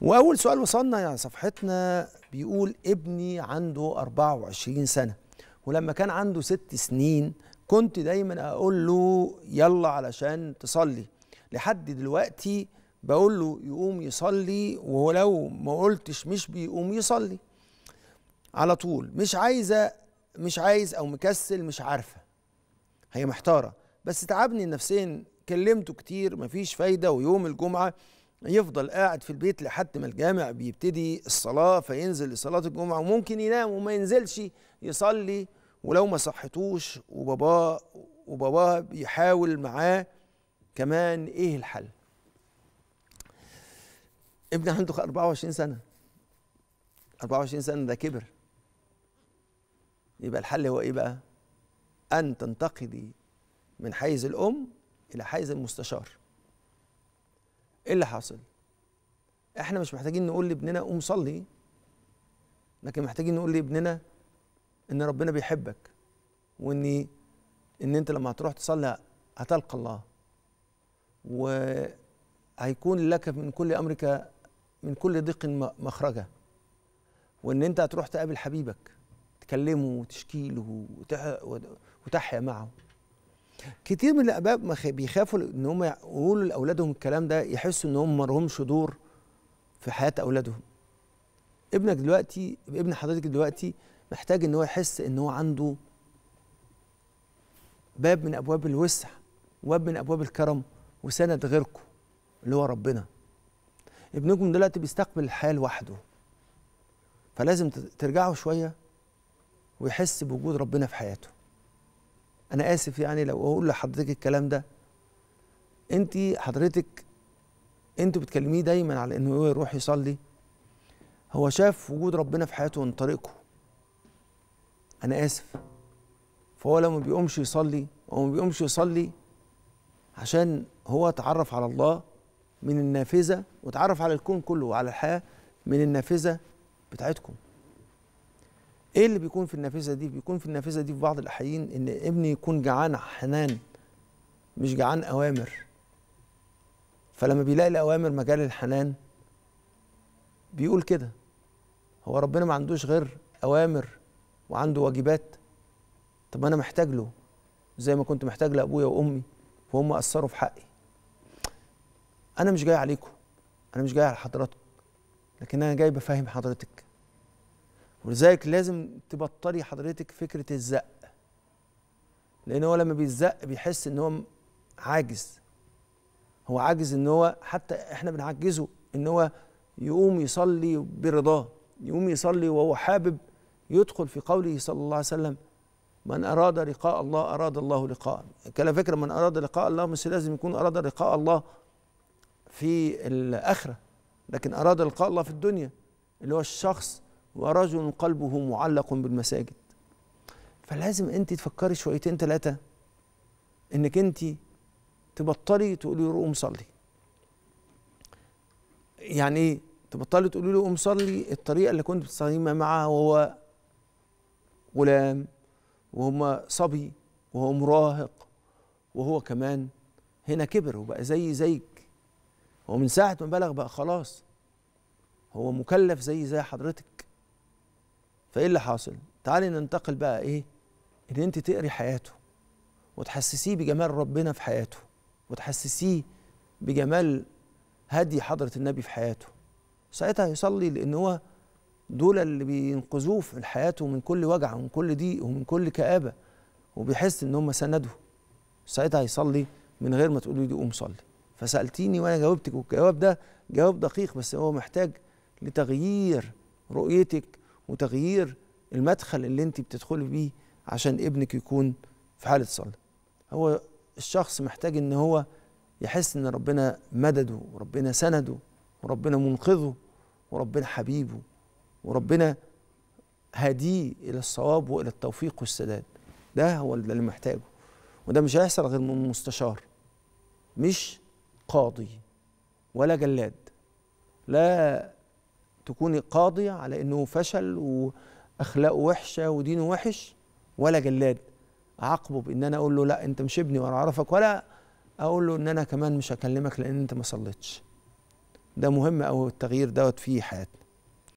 واول سؤال وصلنا يعني صفحتنا بيقول ابني عنده 24 سنه ولما كان عنده ست سنين كنت دايما اقول له يلا علشان تصلي لحد دلوقتي بقول له يقوم يصلي ولو ما قلتش مش بيقوم يصلي على طول مش عايزه مش عايز او مكسل مش عارفه هي محتاره بس تعبني نفسيا كلمته كتير مفيش فايده ويوم الجمعه يفضل قاعد في البيت لحد ما الجامع بيبتدي الصلاة فينزل لصلاة الجمعة وممكن ينام وما ينزلش يصلي ولو ما صحتوش وباباه وباباه بيحاول معاه كمان ايه الحل؟ ابني عنده 24 سنة 24 سنة ده كبر يبقى الحل هو ايه بقى؟ أن تنتقلي من حيز الأم إلى حيز المستشار ايه اللي حاصل احنا مش محتاجين نقول لابننا قوم صلي لكن محتاجين نقول لابننا ان ربنا بيحبك وان ان انت لما هتروح تصلي هتلقى الله وهيكون لك من كل امرك من كل ضيق مخرجه وان انت هتروح تقابل حبيبك تكلمه وتشكيله وتحيا معه كتير من الاباء بيخافوا ان هم يقولوا لاولادهم الكلام ده يحسوا ان هم لهمش دور في حياه اولادهم ابنك دلوقتي ابن حضرتك دلوقتي محتاج ان هو يحس ان هو عنده باب من ابواب الوسع وباب من ابواب الكرم وسند غيركم اللي هو ربنا ابنكم دلوقتي بيستقبل الحياه لوحده فلازم ترجعوا شويه ويحس بوجود ربنا في حياته انا اسف يعني لو اقول لحضرتك الكلام ده انت حضرتك انتوا بتكلميه دايما على انه هو يروح يصلي هو شاف وجود ربنا في حياته من طريقكم انا اسف فهو لو ما بيقومش يصلي هو ما بيقومش يصلي عشان هو اتعرف على الله من النافذه واتعرف على الكون كله وعلى الحياه من النافذه بتاعتكم ايه اللي بيكون في النافذه دي بيكون في النافذه دي في بعض الاحيان ان ابني يكون جعان حنان مش جعان اوامر فلما بيلاقي الاوامر مجال الحنان بيقول كده هو ربنا ما عندوش غير اوامر وعنده واجبات طب انا محتاج له زي ما كنت محتاج لابويا وامي وهم اثروا في حقي انا مش جاي عليكم انا مش جاي على حضراتكم لكن انا جاي بفهم حضرتك ولذلك لازم تبطلي حضرتك فكره الزق لان هو لما بيزق بيحس ان هو عاجز هو عاجز ان هو حتى احنا بنعجزه ان هو يقوم يصلي برضاه يقوم يصلي وهو حابب يدخل في قوله صلى الله عليه وسلم من أراد لقاء الله أراد الله لقاء كلا فكرة من أراد لقاء الله مش لازم يكون أراد لقاء الله في الآخرة لكن أراد لقاء الله في الدنيا اللي هو الشخص ورجل قلبه معلق بالمساجد فلازم انت تفكري شويتين ثلاثه انك انت تبطلي تقولي له قوم صلي يعني ايه تبطلي تقولي له قوم صلي الطريقه اللي كنت بتستخدمها معاه وهو غلام وهما صبي وهو مراهق وهو كمان هنا كبر وبقى زي زيك هو من ساعة ما بلغ بقى خلاص هو مكلف زي زي حضرتك فايه اللي حاصل تعالي ننتقل بقى ايه ان انت تقري حياته وتحسسيه بجمال ربنا في حياته وتحسسيه بجمال هدي حضره النبي في حياته ساعتها هيصلي لان هو دول اللي بينقذوه في حياته من كل وجع ومن كل ضيق ومن كل كآبة وبيحس ان هم سنده. ساعتها هيصلي من غير ما تقولي لي قوم صلي فسألتيني وانا جاوبتك والجواب ده جواب دقيق بس هو محتاج لتغيير رؤيتك وتغيير المدخل اللي انت بتدخلي بيه عشان ابنك يكون في حاله صلاه هو الشخص محتاج ان هو يحس ان ربنا مدده وربنا سنده وربنا منقذه وربنا حبيبه وربنا هديه الى الصواب والى التوفيق والسداد ده هو اللي محتاجه وده مش هيحصل غير من مستشار مش قاضي ولا جلاد لا تكوني قاضية على أنه فشل وأخلاقه وحشة ودينه وحش ولا جلاد أعاقبه بأن أنا أقول له لا أنت مش ابني ولا أعرفك ولا أقول له أن أنا كمان مش هكلمك لأن أنت ما صليتش ده مهم أوي التغيير دوت في حياتنا